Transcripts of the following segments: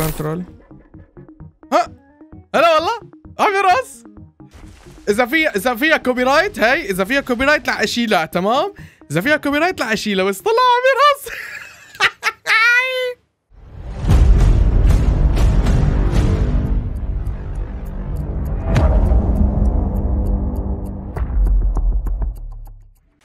كار ترولي ها هلا والله عمي راس اذا في اذا فيها كوبي رايت هي اذا فيها كوبي رايت لا اشيلها تمام اذا فيها كوبي رايت لا اشيلها بس طلع عمي راس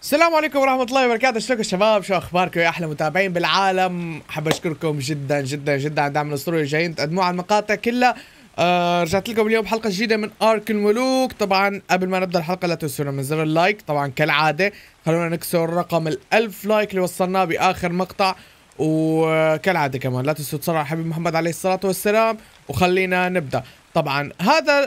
السلام عليكم ورحمة الله وبركاته، شلونكم شباب؟ شو أخباركم يا أحلى متابعين بالعالم؟ حاب أشكركم جدا جدا جدا على الدعم الأسطوري اللي جايين تقدموه على المقاطع كلها، آه رجعت لكم اليوم حلقة جديدة من أرك الملوك، طبعا قبل ما نبدأ الحلقة لا تنسونا من زر اللايك، طبعا كالعادة خلونا نكسر رقم الألف لايك اللي وصلناه بآخر مقطع، وكالعادة كمان لا تنسوا تصلوا على حبيب محمد عليه الصلاة والسلام، وخلينا نبدأ. طبعا هذا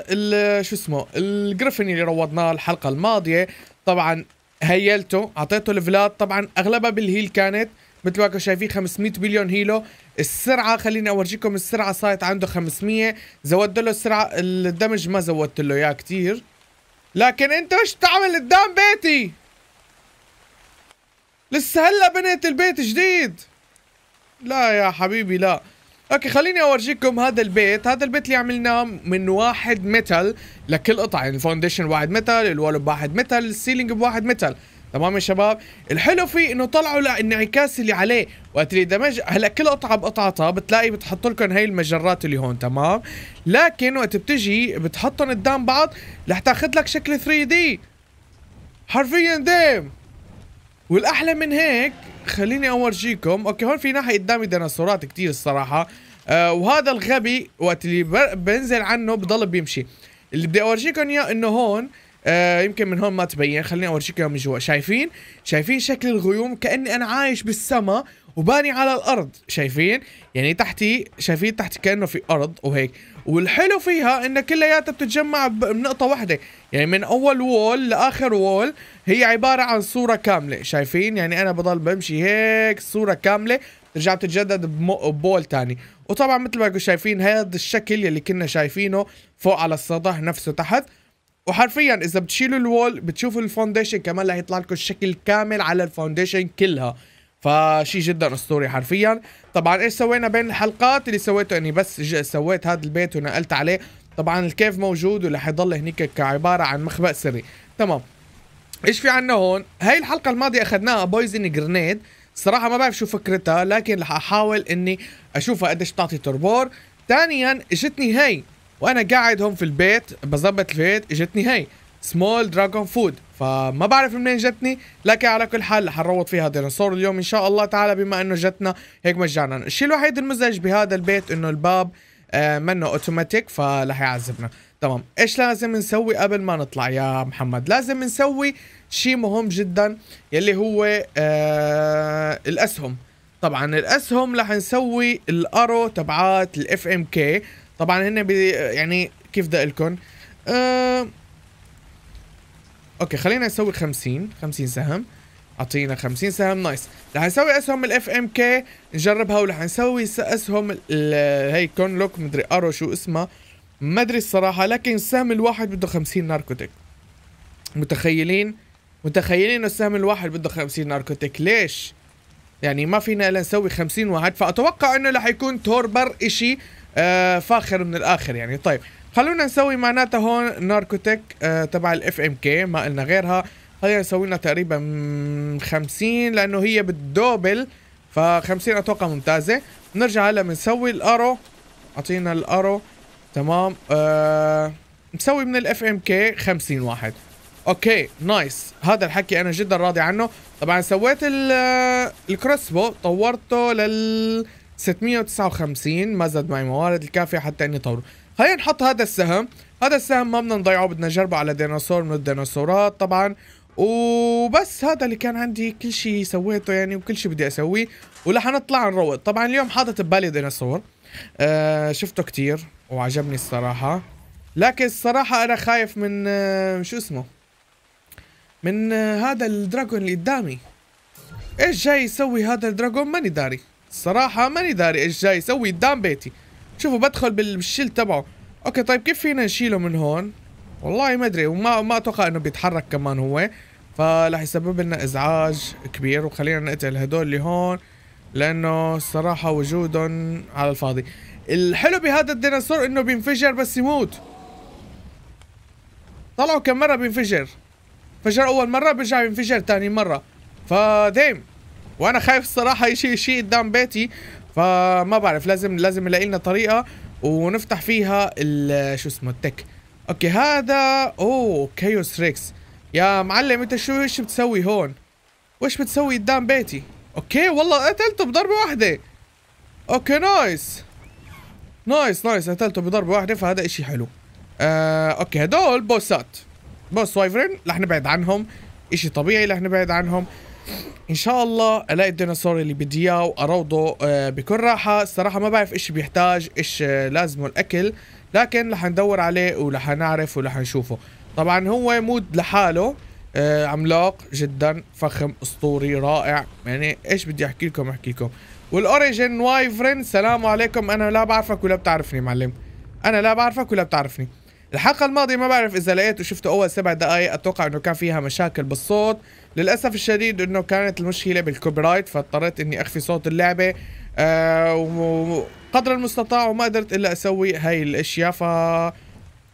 شو اسمه الجريفن اللي روضناه الحلقة الماضية طبعا هيلته اعطيته الفلات طبعا اغلبها بالهيل كانت مثل ما انتم شايفين 500 مليون هيلو السرعه خليني اورجيكم السرعه صارت عنده 500 زودت له السرعه الدمج ما زودت له اياه كثير لكن انت ايش بتعمل قدام بيتي لسه هلا بنيت البيت جديد لا يا حبيبي لا اوكي خليني اورجيكم هذا البيت هذا البيت اللي عملناه من واحد متل لكل قطعه يعني الفونديشن واحد متل الولب بواحد متل السيلينج بواحد متل تمام يا شباب الحلو فيه انه طلعوا الانعكاس اللي عليه وقت اللي دمج هلا كل قطعه بقطعتها بتلاقي بتحط لكم هاي المجرات اللي هون تمام لكن وقت بتجي بتحطهم قدام بعض رح تاخذ لك شكل 3 دي حرفيا ديم والاحلى من هيك خليني اورجيكم اوكي هون في ناحيه قدامي ديناصورات كتير الصراحه آه وهذا الغبي وقت اللي بنزل عنه بضل بيمشي اللي بدي اورجيكم اياه انه هون آه يمكن من هون ما تبين خليني اورجيك اياها من جوا شايفين شايفين شكل الغيوم كاني انا عايش بالسما وباني على الارض شايفين يعني تحتي شايفين تحت كانه في ارض وهيك والحلو فيها ان كلياتها بتتجمع بنقطه واحده يعني من اول وول لاخر وول هي عباره عن صوره كامله شايفين يعني انا بضل بمشي هيك صوره كامله ترجع بتتجدد ببول تاني وطبعا مثل ما شايفين هذا الشكل اللي كنا شايفينه فوق على السطح نفسه تحت وحرفيا اذا بتشيلوا الوول بتشوفوا الفاونديشن كمان رح يطلع لكم الشكل كامل على الفاونديشن كلها فشي جدا اسطوري حرفيا طبعا ايش سوينا بين الحلقات اللي سويته اني يعني بس سويت هذا البيت ونقلت عليه طبعا الكيف موجود ورح يضل هنيك كعباره عن مخبأ سري تمام ايش في عنا هون هاي الحلقه الماضيه اخذناها بويزن جرينيد صراحة ما بعرف شو فكرتها لكن رح احاول اني اشوفها قديش بتعطي تربور ثانيا اجتني هاي وانا قاعد هون في البيت بظبط البيت اجتني هي سمول دراجون فود فما بعرف منين جتني لكن على كل حال حنروض فيها ديناصور اليوم ان شاء الله تعالى بما انه جتنا هيك مجانا الشيء الوحيد المزعج بهذا البيت انه الباب آه منه اوتوماتيك فرح يعذبنا تمام ايش لازم نسوي قبل ما نطلع يا محمد لازم نسوي شيء مهم جدا يلي هو آه الاسهم طبعا الاسهم رح نسوي الارو تبعات الاف ام كي طبعا هن بي يعني كيف بدي اقول لكم أه اوكي خلينا نسوي 50 50 سهم اعطينا 50 سهم نايس رح نسوي اسهم الاف ام كي نجربها ورح نسوي اسهم هي كونلوك مدري ارو شو اسمها ما ادري الصراحه لكن السهم الواحد بده 50 ناركوتيك متخيلين متخيلين انه السهم الواحد بده 50 ناركوتيك ليش يعني ما فينا الا نسوي 50 واحد فاتوقع انه رح يكون توربر اشي آه، فاخر من الاخر يعني طيب خلونا نسوي معناتها هون ناركوتيك آه، تبع الاف ام كي ما قلنا غيرها هي نسوي لنا تقريبا 50 لانه هي بالدوبل ف 50 اتوقع ممتازه نرجع هلا بنسوي الارو اعطينا الارو تمام نسوي آه، من الاف ام كي 50 واحد اوكي نايس هذا الحكي انا جدا راضي عنه طبعا سويت الكروس بو طورته لل 659 ما زاد معي موارد الكافية حتى اني طوره خلينا نحط هذا السهم هذا السهم ما بدنا نضيعه بدنا نجربه على ديناصور من الديناصورات طبعا وبس هذا اللي كان عندي كل شيء سويته يعني وكل شيء بدي اسويه ولح نطلع نروض طبعا اليوم حاطط ببالي ديناصور آه شفته كتير وعجبني الصراحة لكن الصراحة انا خايف من آه شو اسمه من آه هذا الدراجون اللي قدامي ايش جاي يسوي هذا الدراجون ماني داري صراحة ماني داري ايش جاي يسوي قدام بيتي شوفوا بدخل بالشيل تبعه اوكي طيب كيف فينا نشيله من هون والله ما ادري وما ما اتوقع انه بيتحرك كمان هو فراح يسبب لنا ازعاج كبير وخلينا نقتل هدول اللي هون لانه الصراحة وجودهم على الفاضي الحلو بهذا الديناصور انه بينفجر بس يموت طلعوا كم مرة بينفجر فجر اول مرة بيرجع بينفجر تاني مرة فديم وانا خايف الصراحه يشيل شيء قدام بيتي فما بعرف لازم لازم نلاقي لنا طريقه ونفتح فيها شو اسمه التك اوكي هذا اوه كيوس ريكس يا معلم انت شو ايش بتسوي هون وش بتسوي قدام بيتي اوكي والله قتلته بضربه واحده اوكي نايس نايس نايس قتلته بضربه واحده فهذا اشي حلو آه، اوكي هدول بوسات بوس وايفرن رح نبعد عنهم اشي طبيعي رح نبعد عنهم ان شاء الله الاقي الديناصور اللي بدي اياه واروضه آه، بكل راحه الصراحه ما بعرف ايش بيحتاج ايش آه، لازمه الاكل لكن رح ندور عليه ورح نعرف ورح نشوفه طبعا هو مود لحاله آه، عملاق جدا فخم اسطوري رائع يعني ايش بدي احكي لكم احكي لكم والاوريجن وايفرن سلام عليكم انا لا بعرفك ولا بتعرفني معلم انا لا بعرفك ولا بتعرفني الحلقه الماضيه ما بعرف اذا لقيت وشفتوا اول سبع دقائق اتوقع انه كان فيها مشاكل بالصوت للاسف الشديد انه كانت المشكله بالكوبي رايت فاضطريت اني اخفي صوت اللعبه آه وقدر المستطاع وما قدرت الا اسوي هاي الاشياء ف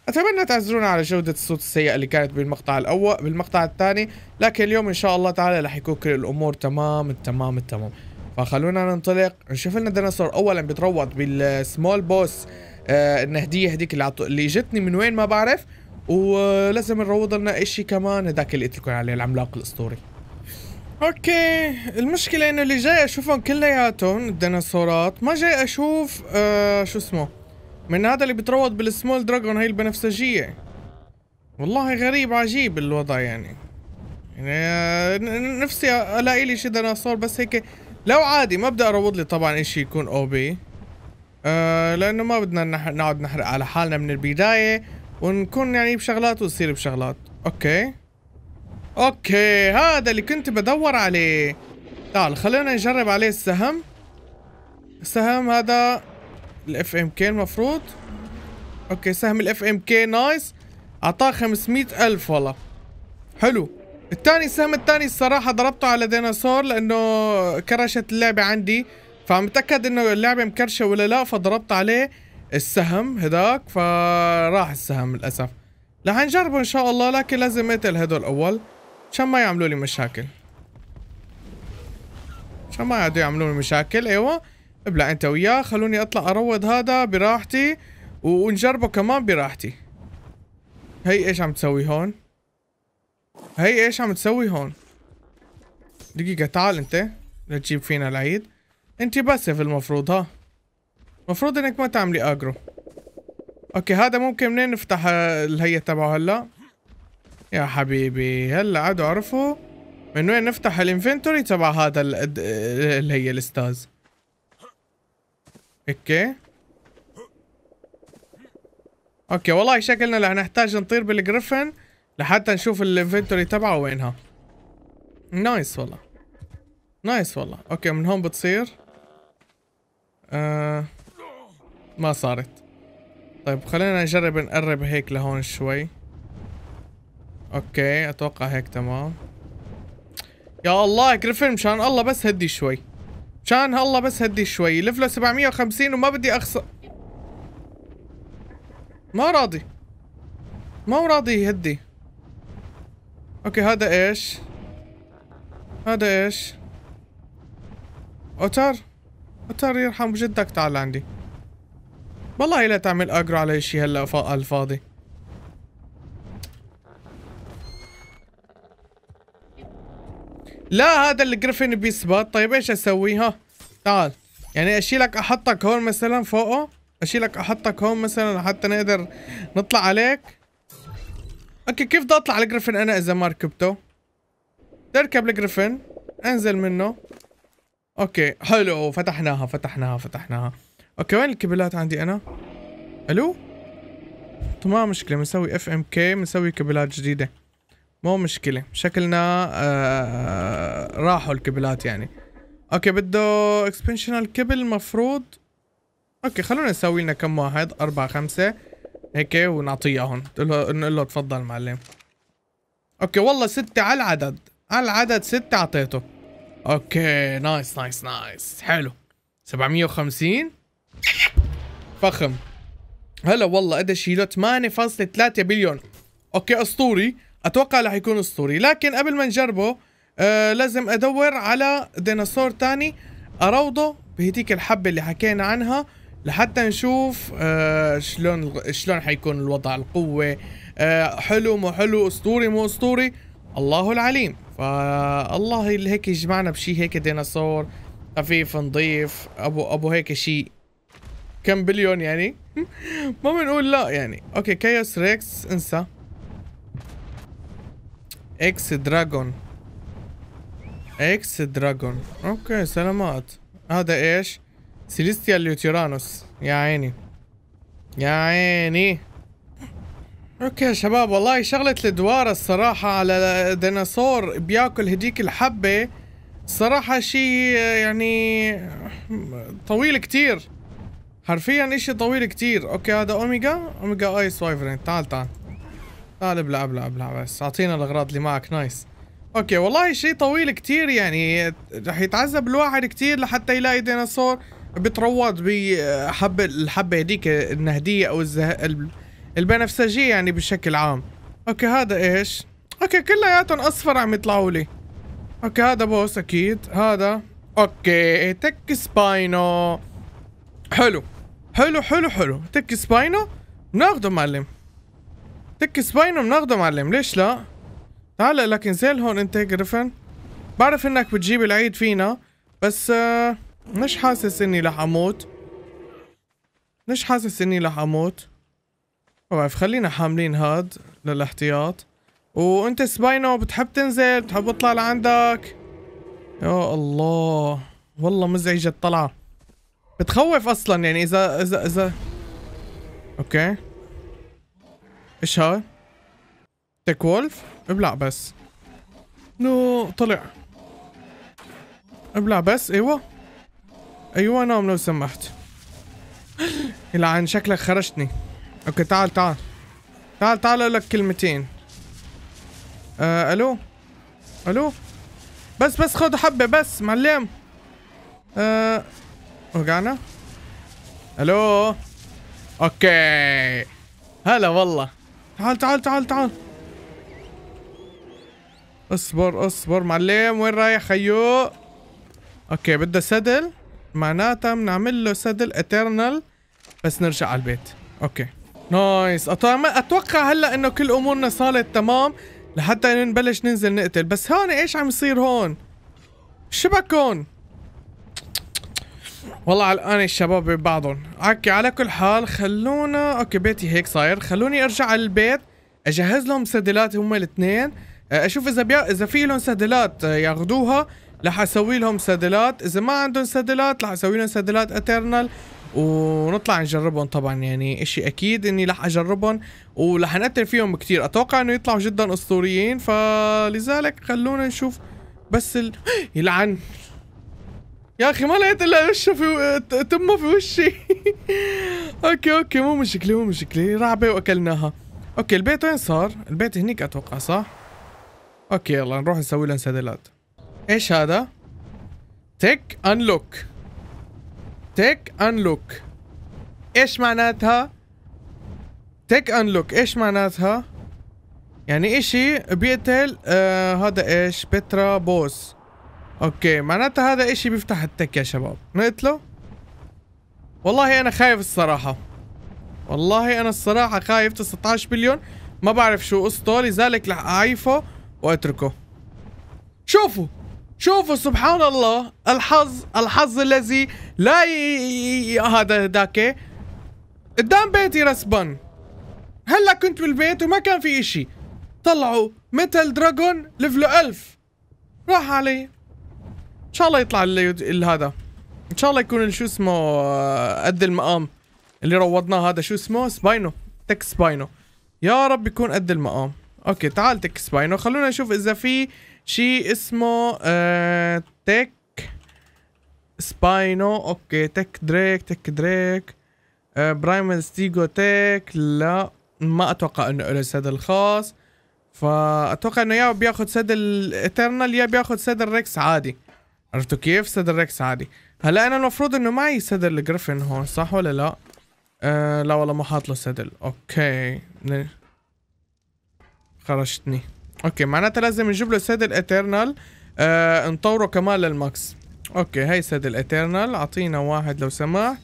اتمنى تعذرونا على جودة الصوت السيئة اللي كانت بالمقطع الاول بالمقطع الثاني لكن اليوم ان شاء الله تعالى رح يكون كل الامور تمام التمام التمام فخلونا ننطلق نشوف لنا ديناصور اولا بيتروض بالسمول بوس النهديه آه، هذيك اللي, عط... اللي جتني من وين ما بعرف ولازم نروض لنا اشي كمان هذاك اللي قلت لكم عليه العملاق الاسطوري اوكي المشكلة انه اللي جاي اشوفهم كلياتهم الديناصورات ما جاي اشوف آه شو اسمه من هذا اللي بتروض بالسمول دراجون هاي البنفسجية والله غريب عجيب الوضع يعني يعني آه، نفسي الاقي لي شي ديناصور بس هيك لو عادي ما بدي اروض لي طبعا اشي يكون او بي آه لانه ما بدنا نح نقعد نحرق على حالنا من البدايه ونكون يعني بشغلات وتصير بشغلات اوكي اوكي هذا اللي كنت بدور عليه تعال خلينا نجرب عليه السهم السهم هذا الاف ام كي المفروض اوكي سهم الاف ام كي نايس اعطاه 500 الف والله حلو الثاني السهم الثاني الصراحه ضربته على ديناصور لانه كرشت اللعبه عندي فعم متاكد انه اللعبه مكرشه ولا لا فضربت عليه السهم هداك فراح السهم للاسف رح نجربه ان شاء الله لكن لازم اقتل هدول اول عشان ما يعملوا لي مشاكل عشان ما يعدوا يعملوا لي مشاكل ايوه ابلع انت وياه خلوني اطلع اروض هذا براحتي ونجربه كمان براحتي هي ايش عم تسوي هون هي ايش عم تسوي هون دقيقة تعال انت لتجيب فينا العيد انت في المفروض ها المفروض انك ما تعملي اجرو اوكي هذا ممكن منين نفتح الهيئة تبعه هلا يا حبيبي هلا عادوا عرفوا من وين نفتح الانفنتوري تبع هذا اللي هي الاستاذ اوكي اوكي والله شكلنا رح نحتاج نطير بالجريفن لحتى نشوف الانفنتوري تبعه وينها نايس والله نايس والله اوكي من هون بتصير آه ما صارت طيب خلينا نجرب نقرب هيك لهون شوي اوكي اتوقع هيك تمام يا الله جريفن مشان الله بس هدي شوي مشان الله بس هدي شوي لف له 750 وما بدي اخسر ما راضي ما هو راضي يهدي اوكي هذا ايش هذا ايش اوتر اضطر يرحم جدك تعال عندي والله لا تعمل اجرو على شيء هلا الفاضي لا هذا الجريفن بيثبت طيب ايش اسوي ها تعال يعني اشيلك احطك هون مثلا فوقه اشيلك احطك هون مثلا حتى نقدر نطلع عليك اوكي كيف بدي اطلع على الجريفن انا اذا ما ركبته تركب الجريفن انزل منه اوكي حلو فتحناها فتحناها فتحناها اوكي وين الكبلات عندي انا الو طب ما مشكله بنسوي اف ام كي بنسوي كبلات جديده مو مشكله شكلنا آه راحوا الكبلات يعني اوكي بده اكسبنشنال كبل المفروض اوكي خلونا نسوي لنا كم واحد اربعة خمسة هيك ونعطيه اياهم نقول له تفضل معلم اوكي والله ستة على العدد على العدد ستة اعطيته اوكي نايس نايس نايس حلو 750 فخم هلا والله قد شيله 8.3 بليون اوكي اسطوري اتوقع رح يكون اسطوري لكن قبل ما نجربه آه لازم ادور على ديناصور تاني اروضه بهديك الحبه اللي حكينا عنها لحتى نشوف آه شلون شلون حيكون الوضع القوه آه حلو مو حلو اسطوري مو اسطوري الله العليم فالله اللي هيك يجمعنا بشي هيك ديناصور خفيف نظيف ابو ابو هيك شيء كم بليون يعني ما بنقول لا يعني اوكي كايوس ريكس انسى اكس دراجون اكس دراجون اوكي سلامات هذا ايش سيليستيا ليوتيرانوس يا عيني يا عيني اوكي يا شباب والله شغلة الدوار الصراحة على ديناصور بياكل هديك الحبة صراحة شي يعني طويل كتير حرفيا اشي طويل كتير اوكي هذا اوميجا اوميجا ايس وايفرين تعال تعال تعال ابلع ابلع ابلع بس اعطينا الاغراض اللي معك نايس اوكي والله شيء طويل كتير يعني رح يتعذب الواحد كتير لحتى يلاقي ديناصور بتروض بحبة الحبة هديك النهدية او الزه... البنفسجية يعني بشكل عام اوكي هذا ايش اوكي كلياتهم اصفر عم يطلعوا لي اوكي هذا بوس اكيد هذا اوكي تك سباينو حلو حلو حلو حلو تك سباينو بناخده معلم تك سباينو بناخده معلم ليش لا تعال لك انزل هون انت جريفن بعرف انك بتجيب العيد فينا بس آه، مش حاسس اني رح اموت مش حاسس اني رح اموت ما بعرف خلينا حاملين هاد للاحتياط وانت سباينو بتحب تنزل بتحب اطلع لعندك يا الله والله مزعجة الطلعة بتخوف اصلا يعني اذا اذا اذا اوكي ايش هاي تك وولف ابلع بس نو طلع ابلع بس ايوه ايوه نام لو سمحت يلعن شكلك خرجتني اوكي تعال تعال تعال تعال اقول لك كلمتين آه الو الو بس بس خذ حبه بس معلم آه وقعنا الو اوكي هلا والله تعال تعال تعال تعال اصبر اصبر معلم وين رايح خيو أيوه. اوكي بده سدل معناتها بنعمل له سدل اترنال بس نرجع على البيت اوكي نايس اتوقع هلا انه كل امورنا صارت تمام لحتى نبلش ننزل نقتل بس هون ايش عم يصير هون شبك هون والله الان الشباب ببعضهم عكي على كل حال خلونا اوكي بيتي هيك صاير خلوني ارجع على البيت اجهز لهم سدلات هم الاثنين أه، اشوف اذا بي... اذا في لهم سدلات أه، ياخذوها رح اسوي لهم سدلات اذا ما عندهم سدلات رح اسوي لهم سدلات اترنال ونطلع نجربهم طبعا يعني اشي اكيد اني رح اجربهم ورح نقتل فيهم كتير اتوقع انه يطلعوا جدا اسطوريين فلذلك خلونا نشوف بس ال... يلعن يا اخي ما لقيت الا وشه في تمه في وشي اوكي اوكي مو مشكله مو مشكله رعبه واكلناها اوكي البيت وين صار؟ البيت هنيك اتوقع صح؟ اوكي يلا نروح نسوي لهم سدلات ايش هذا؟ تك انلوك تيك انلوك ايش معناتها تيك انلوك ايش معناتها يعني اشي بيقتل آه هذا ايش بترا بوس اوكي معناتها هذا اشي بيفتح التك يا شباب نقتله والله انا خايف الصراحه والله انا الصراحه خايف 19 بليون ما بعرف شو قصته لذلك رح اعيفه واتركه شوفوا شوفوا سبحان الله الحظ الحظ الذي لا ي... هذا ذاك قدام بيتي رسبان هلا كنت بالبيت وما كان في اشي طلعوا ميتال دراجون ليفلو ألف راح علي ان شاء الله يطلع اللي هذا ان شاء الله يكون شو اسمه آه، قد المقام اللي روضناه هذا شو اسمه سباينو تك سباينو يا رب يكون قد المقام اوكي تعال تك سباينو خلونا نشوف اذا في شيء اسمه آه تك سباينو اوكي تك دريك تك دريك آه برايمال ستيجو تك لا ما اتوقع انه له سد الخاص فاتوقع انه يا بياخذ سد الايترنال يا بياخذ سد الريكس عادي عرفتوا كيف سد الريكس عادي هلا انا المفروض انه معي سد الجريفن هون صح ولا لا آه لا والله ما حاط له سدل اوكي خرجتني اوكي معناتها لازم نجيب له سيد الاترنال آه نطوره كمان للماكس اوكي هي سيد الاترنال اعطينا واحد لو سمحت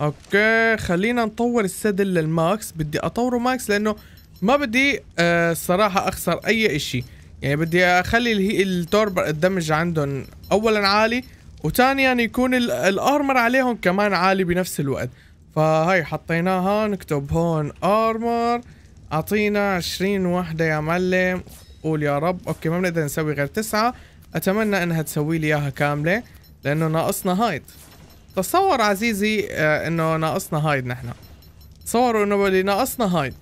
اوكي خلينا نطور السيد للماكس بدي اطوره ماكس لانه ما بدي آه الصراحة اخسر اي اشي يعني بدي اخلي التورب الدمج عندهم اولا عالي وثانيا يعني يكون الارمر عليهم كمان عالي بنفس الوقت فهي حطيناها نكتب هون ارمر اعطينا 20 وحدة يا معلم قول يا رب اوكي ما بنقدر نسوي غير تسعة اتمنى انها تسوي لي اياها كاملة لانه ناقصنا هايد تصور عزيزي آه، انه ناقصنا هايد نحن تصوروا انه اللي ناقصنا هايد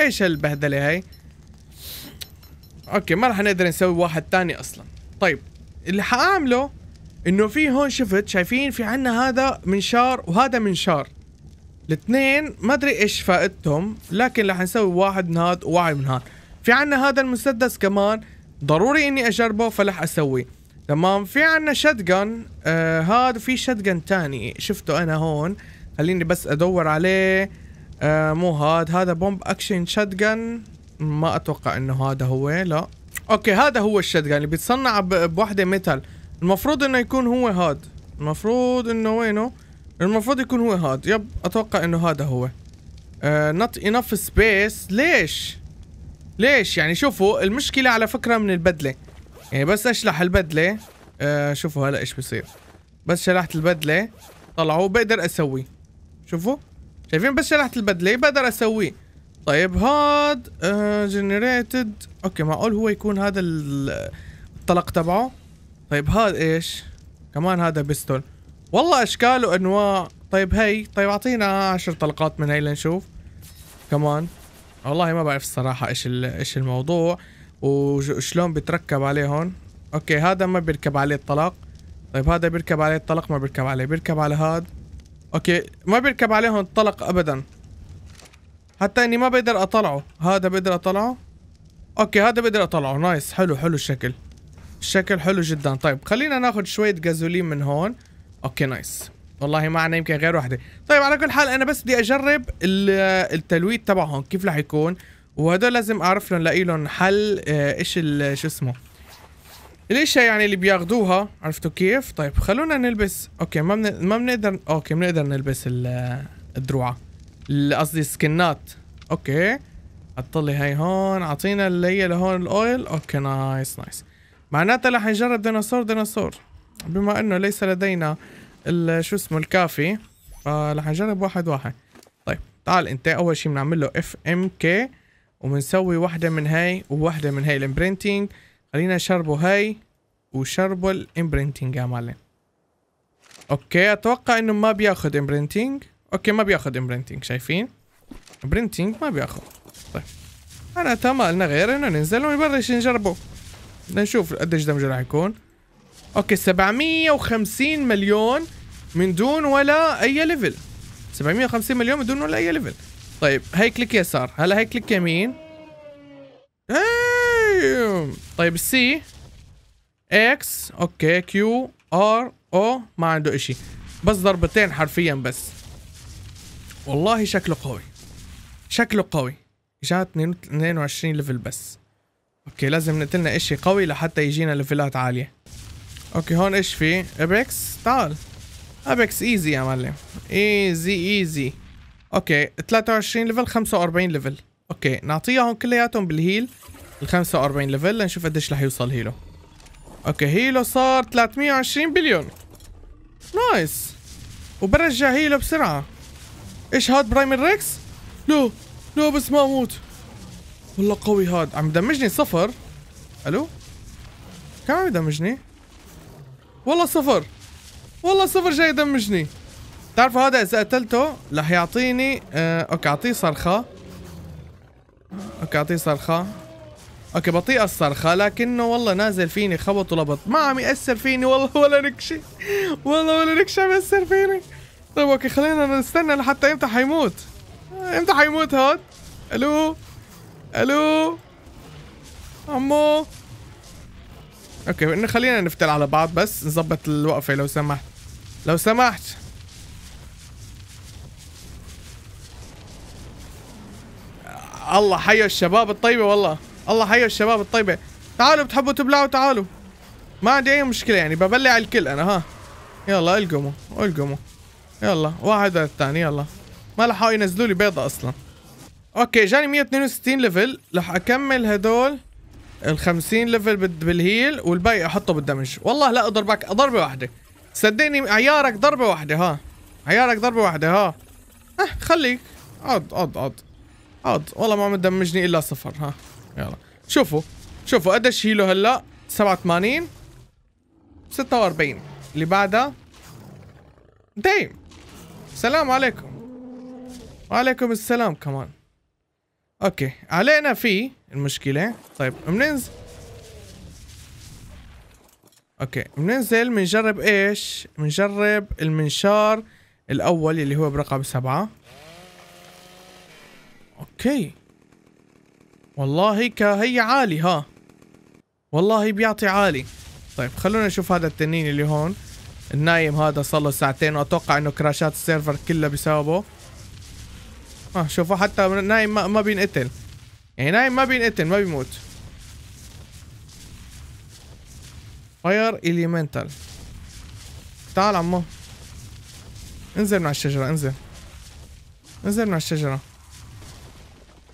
ايش هالبهدلة هاي اوكي ما رح نقدر نسوي واحد تاني اصلا طيب اللي حاعمله انه في هون شفت شايفين في عنا هذا منشار وهذا منشار الاثنين ما ادري ايش فائدتهم لكن رح نسوي واحد من هاد وواحد من هاد في عنا هذا المسدس كمان ضروري اني اجربه فلح اسوي تمام في عنا شتجن آه هذا في شتجن تاني شفته انا هون خليني بس ادور عليه آه مو هاد هذا بومب اكشن شتجن ما اتوقع انه هذا هو لا اوكي هذا هو الشتجن اللي بيتصنع بوحده ميتال المفروض انه يكون هو هاد المفروض انه وينه المفروض يكون هو هاد يب اتوقع انه هذا هو نوت انف سبيس ليش ليش يعني شوفوا المشكلة على فكرة من البدلة يعني بس اشلح البدلة آه شوفوا هلا ايش بصير بس شلحت البدلة طلعوا بقدر اسوي شوفوا شايفين بس شلحت البدلة بقدر اسويه طيب هاد آه جنريتد اوكي معقول هو يكون هذا الطلق تبعه طيب هاد ايش كمان هذا بيستول والله اشكال وانواع طيب هي طيب اعطينا عشر طلقات من هي لنشوف كمان والله ما بعرف الصراحه ايش ايش الموضوع وشلون بتركب عليهم اوكي هذا ما بيركب عليه الطلق طيب هذا بيركب عليه الطلق ما بيركب عليه بيركب على هاد اوكي ما بيركب عليهم الطلق ابدا حتى اني ما بقدر اطلعه هذا بقدر اطلعه اوكي هذا بقدر اطلعه نايس حلو حلو الشكل الشكل حلو جدا طيب خلينا ناخذ شويه جازولين من هون اوكي نايس والله ما عنا يمكن غير واحده طيب على كل حال انا بس بدي اجرب التلويد تبعهم كيف رح يكون وهدول لازم اعرف لهم لاقي لهم حل آه، ايش شو اسمه الاشياء يعني اللي بياخذوها عرفتوا كيف طيب خلونا نلبس اوكي ما من... ما بنقدر اوكي بنقدر نلبس الدروعه قصدي السكنات اوكي حطلي هي هون اعطينا اللي هي لهون الاويل اوكي نايس نايس معناتها رح نجرب ديناصور ديناصور بما انه ليس لدينا شو اسمه الكافي فرح نجرب واحد واحد طيب تعال انت اول شيء بنعمل له اف ام كي وبنسوي وحده من هاي ووحده من هاي الامبرنتينج خلينا نشربوا هاي وشربوا الامبرنتينج يا معلم اوكي اتوقع انه ما بياخذ امبرنتينج اوكي ما بياخذ امبرنتينج شايفين امبرنتينج ما بياخذ طيب انا لنا غير انه ننزل ونبلش نجربه لنشوف قديش دمجه راح يكون اوكي 750 مليون من دون ولا اي ليفل 750 مليون من دون ولا اي ليفل طيب هي كليك يسار هلا هي كليك يمين ايوه طيب السي اكس اوكي كيو ار او ما عنده اشي بس ضربتين حرفيا بس والله شكله قوي شكله قوي جات 22 ليفل بس اوكي لازم نقتلنا اشي قوي لحتى يجينا ليفلات عاليه اوكي هون ايش في ابيكس تعال ابيكس ايزي يا معلم ايزي ايزي اوكي 23 ليفل 45 ليفل اوكي نعطيها هون كلياتهم بالهيل ال 45 ليفل لنشوف قديش رح يوصل هيلو اوكي هيلو صار 320 بليون نايس وبرجع هيلو بسرعه ايش هاد برايمر ريكس لو لو بس ما اموت والله قوي هاد عم يدمجني صفر الو كم عم يدمجني والله صفر والله صفر جاي يدمجني تعرفوا هذا اذا قتلته رح يعطيني آه اوكي اعطيه صرخه اوكي اعطيه صرخه اوكي بطيئه الصرخه لكنه والله نازل فيني خبط ولبط ما عم ياثر فيني والله ولا نكشي والله ولا نكشي عم ياثر فيني طيب اوكي خلينا نستنى لحتى امتى حيموت امتى حيموت هاد الو الو عمو اوكي خلينا نفتل على بعض بس نظبط الوقفه لو سمحت لو سمحت الله حيوا الشباب الطيبه والله الله حيوا الشباب الطيبه تعالوا بتحبوا تبلعوا تعالوا ما عندي اي مشكله يعني ببلع الكل انا ها يلا القموا القموا يلا واحد على الثاني يلا ما لحقوا ينزلوا لي بيضه اصلا اوكي جاني 162 ليفل رح اكمل هدول ال 50 ليفل بالهيل والباقي احطه بالدمج والله لا اضربك ضربه واحده صدقني عيارك ضربه واحده ها عيارك ضربه واحده ها ها أه، خليك اقعد اقعد اقعد اقعد والله ما عم تدمجني الا صفر ها يلا شوفوا شوفوا قديش هيلو هلا 87 46 اللي بعدها دايم السلام عليكم وعليكم السلام كمان اوكي علينا فيه المشكلة طيب بننزل اوكي بننزل بنجرب ايش بنجرب المنشار الاول اللي هو برقم سبعة اوكي والله هيك هي عالي ها والله بيعطي عالي طيب خلونا نشوف هذا التنين اللي هون النايم هذا صار له ساعتين واتوقع انه كراشات السيرفر كلها بسببه اه شوفوا حتى النايم ما, ما بينقتل نايم إيه، ما بينقتل ما بيموت فاير اليمنتال تعال عمو انزل من على الشجرة انزل انزل من على الشجرة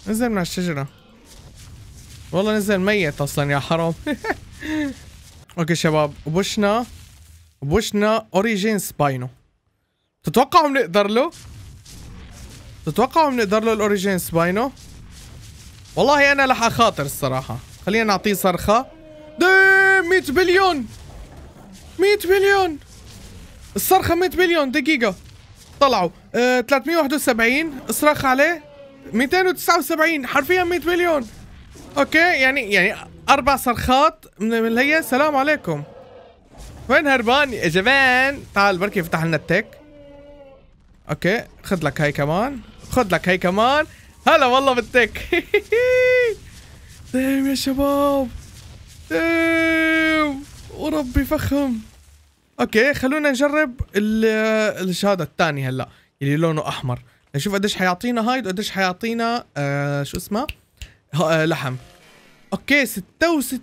انزل من على الشجرة والله نزل ميت اصلا يا حرام اوكي شباب بوشنا بوشنا اوريجين سباينو تتوقعوا بنقدر له؟ تتوقعوا بنقدر له الاوريجين سباينو؟ والله انا لح اخاطر الصراحه خلينا نعطيه صرخه ديم 100 بليون 100 بليون الصرخه 100 بليون دقيقه طلعوا آه 371 اصرخ عليه 279 حرفيا 100 مليون اوكي يعني يعني اربع صرخات من اللي هي سلام عليكم وين هربان يا جبان تعال بركي يفتح لنا التك اوكي خذ لك هاي كمان خذ لك هاي كمان هلا والله بالتك دايم يا شباب دايم وربي فخم اوكي خلونا نجرب الشهاده الثاني هلا اللي لونه احمر نشوف قديش حيعطينا هايد وقديش حيعطينا آه شو اسمه آه لحم اوكي 66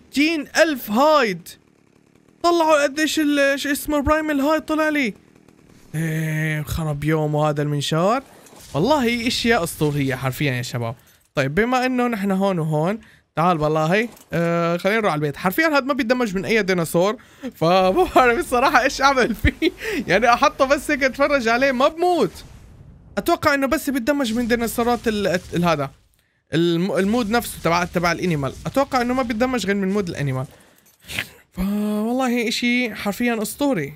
الف هايد طلعوا قديش شو اسمه برايم الهايد طلع لي ايه خرب يوم وهذا المنشار والله اشياء اسطوريه حرفيا يا شباب طيب بما انه نحن هون وهون تعال والله آه خلينا نروح على البيت حرفيا هذا ما بيتدمج من اي ديناصور فما بعرف الصراحه ايش اعمل فيه يعني احطه بس هيك اتفرج عليه ما بموت اتوقع انه بس بيتدمج من ديناصورات هذا المود نفسه تبع تبع الانيمال اتوقع انه ما بيتدمج غير من مود الانيمال فوالله اشي حرفيا اسطوري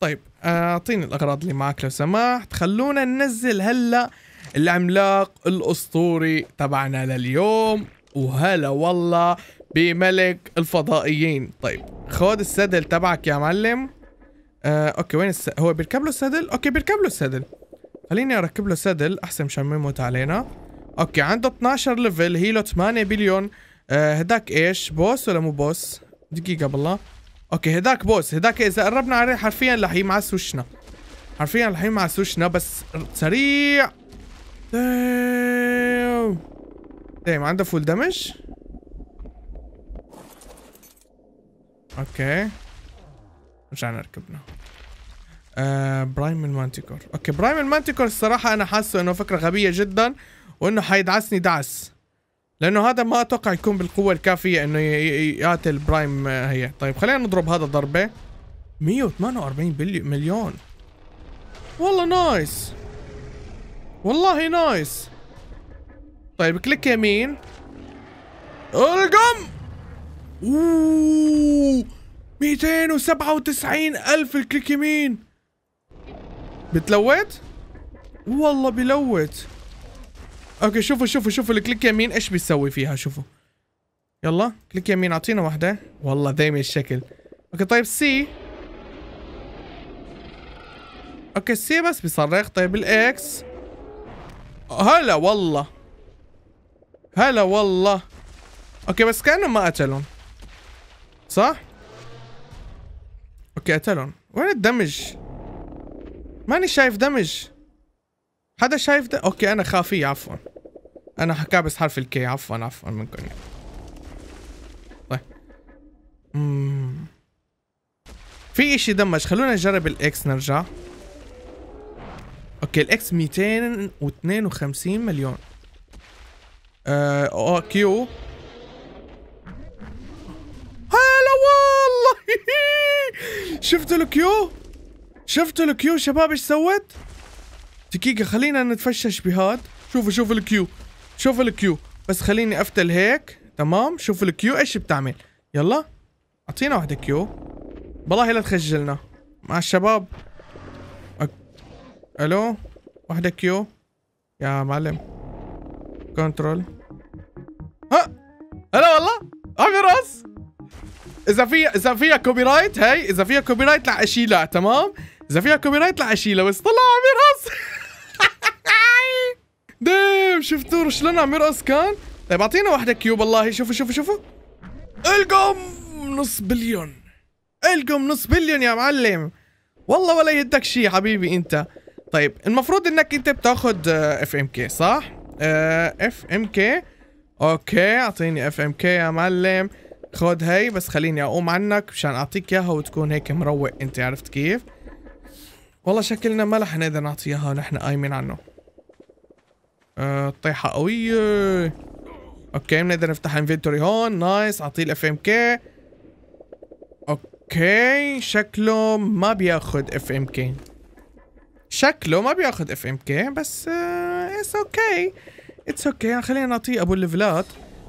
طيب اعطيني الاغراض اللي معك لو سمحت خلونا ننزل هلا العملاق الاسطوري تبعنا لليوم وهلا والله بملك الفضائيين طيب خذ السدل تبعك يا معلم آه، اوكي وين الس... هو بيركب له السدل اوكي بيركب له السدل خليني اركب له سدل احسن مشان ما يموت علينا اوكي عنده 12 ليفل هيلو 8 بليون آه، هداك ايش بوس ولا مو بوس دقيقه بالله اوكي هداك بوس هداك اذا قربنا عليه حرفيا رح يمعس وشنا حرفيا رح يمعس وشنا بس سريع دايم دايم عنده فول دمج اوكي رجعنا ركبنا آه برايم المانتيكور اوكي برايم المانتيكور الصراحة انا حاسه انه فكرة غبية جدا وانه حيدعسني دعس لانه هذا ما اتوقع يكون بالقوه الكافيه انه يقاتل برايم آه، هي طيب خلينا نضرب هذا ضربه 148 مليون والله نايس والله نايس طيب كليك يمين القم اوه 297 الف الكليك يمين بتلوت والله بلوت اوكي شوفوا شوفوا شوفوا الكليك يمين ايش بيسوي فيها شوفوا يلا كليك يمين اعطينا واحدة والله دايما الشكل اوكي طيب سي اوكي سي بس بيصرخ طيب الاكس هلا والله هلا والله اوكي بس كانوا ما قتلهم صح؟ اوكي قتلهم وين الدمج؟ ماني شايف دمج حدا شايف ده؟ اوكي انا خافي عفوا انا حكابس حرف الكي عفوا عفوا منكم طيب اممم في اشي دمج خلونا نجرب الاكس نرجع اوكي الاكس 252 مليون آه او كيو هلا والله شفتوا الكيو شفتوا الكيو شباب ايش سوت دقيقة خلينا نتفشش بهاد شوفوا شوفوا الكيو شوفوا الكيو بس خليني افتل هيك تمام شوفوا الكيو ايش بتعمل يلا اعطينا واحدة كيو والله لا تخجلنا مع الشباب أك... الو واحدة كيو يا معلم كنترول ها هلا والله عمي راس اذا في اذا فيها كوبي رايت هي اذا فيها كوبي رايت لا اشيلها تمام اذا فيها كوبي رايت لا اشيلها بس طلع عمي راس ديم شفتوا شلون عم يرقص كان طيب اعطينا واحدة كيوب والله شوفوا شوفوا شوفوا القم نص بليون القم نص بليون يا معلم والله ولا يهدك شيء حبيبي انت طيب المفروض انك انت بتاخذ اف آه، ام كي صح اف ام كي اوكي اعطيني اف ام كي يا معلم خذ هي بس خليني اقوم عنك مشان اعطيك اياها وتكون هيك مروق انت عرفت كيف والله شكلنا ما رح نقدر نعطيها ونحن قايمين عنه آه، طيحه قويه اوكي بنقدر نفتح انفنتوري هون نايس اعطيه الاف ام كي اوكي شكله ما بياخد اف ام كي شكله ما بياخد اف ام كي بس اتس اوكي اتس اوكي خلينا نعطيه ابو الليفلات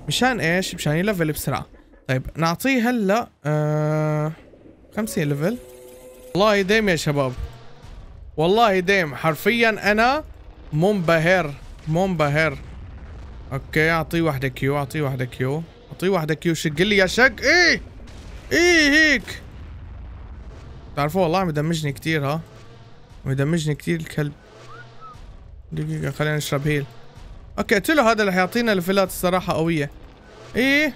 مشان ايش مشان يلفل بسرعه طيب نعطيه هلا آه 50 ليفل والله ديم يا شباب والله ديم حرفيا انا منبهر مو اوكي اعطيه واحدة كيو اعطيه واحدة كيو اعطيه واحدة كيو شق لي يا شق ايه ايه هيك تعرفوا والله عم يدمجني كثير ها عم يدمجني كثير الكلب دقيقة خلينا نشرب هيل اوكي قلت له هذا اللي حيعطينا الفلات الصراحة قوية ايه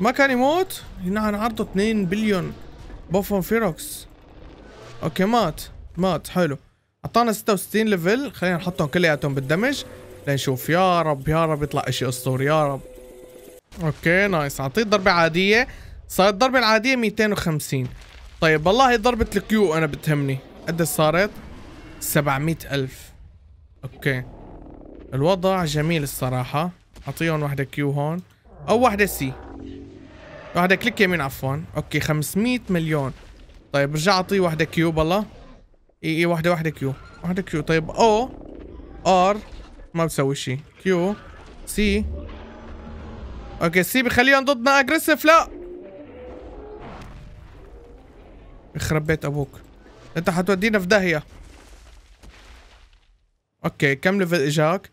ما كان يموت هنا عن عرضه 2 بليون بوفون فيروكس اوكي مات مات حلو اعطانا 66 ليفل خلينا نحطهم كلياتهم بالدمج لنشوف يا رب يا رب يطلع اشي اسطوري يا رب اوكي نايس اعطيه ضربه عاديه صارت الضربه العاديه 250 طيب والله ضربه الكيو انا بتهمني قد صارت 700 الف اوكي الوضع جميل الصراحه اعطيهم واحده كيو هون او واحده سي واحده كليك يمين عفوا اوكي 500 مليون طيب رجع اعطيه واحده كيو بالله اي اي واحدة واحدة كيو واحدة كيو طيب او ار ما بتسوي شيء كيو سي اوكي سي بخليهم ضدنا اجريسف لا يخرب بيت ابوك انت حتودينا في داهية اوكي كم ليفل اجاك؟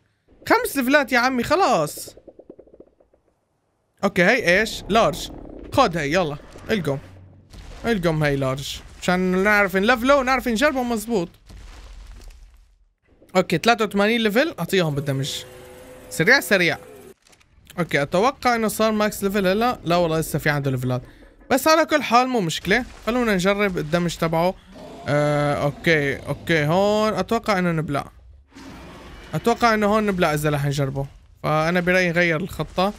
خمس ليفلات يا عمي خلاص اوكي هي ايش؟ لارج خذ هي يلا القم القم هي لارج عشان نعرف نلفله ونعرف نجربه مظبوط اوكي 83 ليفل اعطيهم بالدمج سريع سريع اوكي اتوقع انه صار ماكس ليفل هلا لا والله لسه في عنده ليفلات بس على كل حال مو مشكله خلونا نجرب الدمج تبعه آه، اوكي اوكي هون اتوقع انه نبلع اتوقع انه هون نبلع اذا رح نجربه فانا برايي نغير الخطه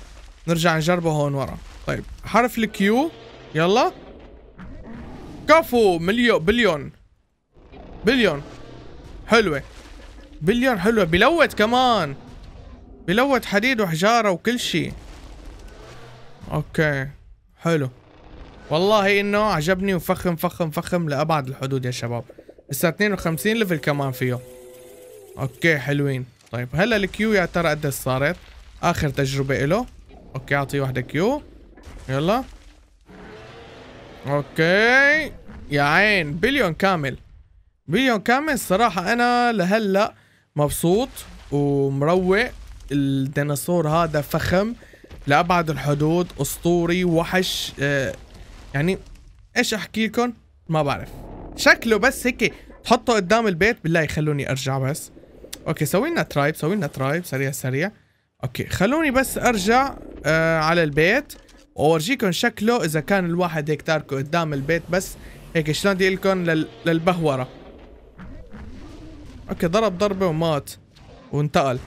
نرجع نجربه هون ورا طيب حرف الكيو يلا كفو مليون بليون بليون حلوة بليون حلوة بلوت كمان بلوت حديد وحجارة وكل شيء اوكي حلو والله انه عجبني وفخم فخم فخم لابعد الحدود يا شباب لسه 52 ليفل كمان فيه اوكي حلوين طيب هلا الكيو يا ترى قد صارت اخر تجربة له اوكي اعطيه وحدة كيو يلا اوكي يا عين بليون كامل بليون كامل الصراحة انا لهلا مبسوط ومروق الديناصور هذا فخم لابعد الحدود اسطوري وحش آه، يعني ايش احكي لكم ما بعرف شكله بس هيك تحطه قدام البيت بالله يخلوني ارجع بس اوكي سوي لنا ترايب سوي لنا ترايب سريع سريع اوكي خلوني بس ارجع آه، على البيت واورجيكم شكله اذا كان الواحد هيك تاركه قدام البيت بس هيك شلون بدي لكم لل... للبهوره اوكي ضرب ضربه ومات وانتقل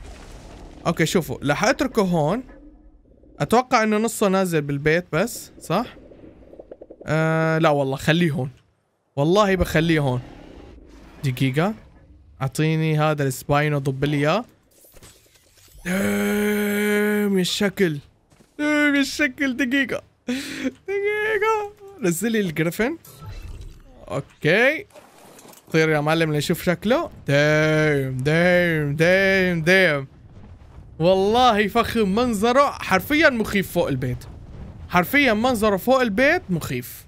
اوكي شوفوا رح اتركه هون اتوقع انه نصه نازل بالبيت بس صح آه لا والله خليه هون والله بخليه هون دقيقه اعطيني هذا السباينو ضب لي اياه يا شكل الشكل دقيقة دقيقة نزل لي الجريفن اوكي طير يا معلم نشوف شكله دايم دايم دايم دايم والله فخم منظره حرفيا مخيف فوق البيت حرفيا منظره فوق البيت مخيف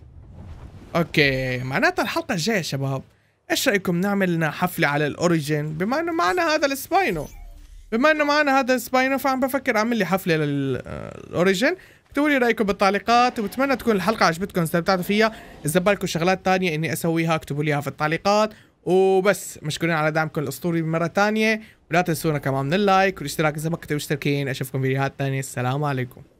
اوكي معناتها الحلقة الجاية يا شباب ايش رايكم نعمل لنا حفلة على الاوريجين بما انه معنا هذا السباينو بما انه معنا هذا سباينو فعم بفكر اعمل لي حفله للاوريجن آه، اكتبوا لي رايكم بالتعليقات وبتمنى تكون الحلقه عجبتكم استمتعتوا فيها اذا بالكم شغلات ثانيه اني اسويها اكتبوا لي في التعليقات وبس مشكورين على دعمكم الاسطوري مره ثانيه ولا تنسونا كمان من اللايك والاشتراك اذا ما كنتوا مشتركين اشوفكم فيديوهات ثانيه السلام عليكم